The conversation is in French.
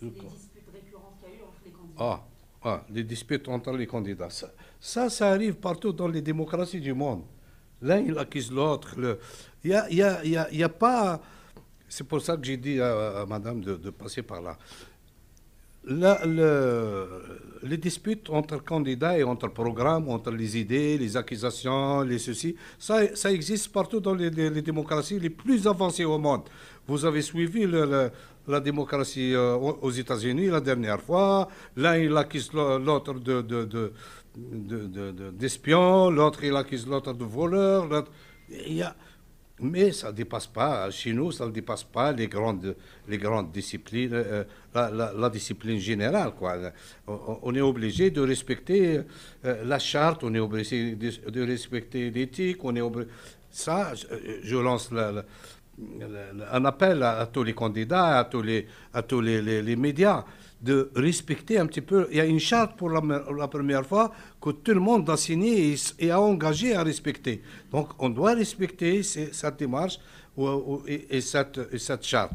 Les disputes récurrentes qu'il y a eu entre les candidats. Ah, ah les disputes entre les candidats. Ça, ça, arrive partout dans les démocraties du monde. L'un, il accuse l'autre. Il n'y a, pas... C'est pour ça que j'ai dit à, madame de, passer par là. là le, les disputes entre candidats et entre programmes, entre les idées, les accusations, les ceci, ça, ça existe partout dans les, démocraties les plus avancées au monde. Vous avez suivi la démocratie euh, aux États-Unis la dernière fois. L'un, il accuse l'autre de, d'espion, de, l'autre, il accuse l'autre de voleur. Il y a mais ça ne dépasse pas, chez nous, ça ne dépasse pas les grandes, les grandes disciplines, euh, la, discipline générale. Quoi. On, est obligé de respecter euh, la charte, on est obligé de, de respecter l'éthique, on est obligé... Ça, je lance la, un appel à, tous les candidats, à tous les, à tous les, médias, de respecter un petit peu. Il y a une charte pour la, première fois que tout le monde a signé et, a engagé à respecter. Donc on doit respecter cette démarche et, cette, et cette charte.